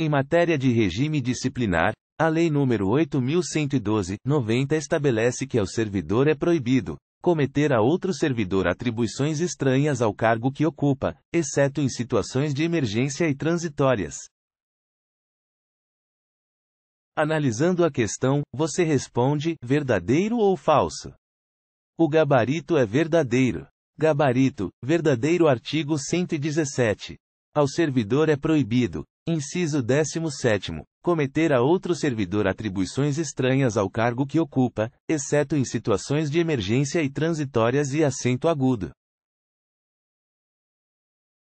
Em matéria de regime disciplinar, a Lei nº 8.112/90 estabelece que ao servidor é proibido cometer a outro servidor atribuições estranhas ao cargo que ocupa, exceto em situações de emergência e transitórias. Analisando a questão, você responde: verdadeiro ou falso? O gabarito é verdadeiro. Gabarito, verdadeiro artigo 117. Ao servidor é proibido Inciso 17. Cometer a outro servidor atribuições estranhas ao cargo que ocupa, exceto em situações de emergência e transitórias e acento agudo.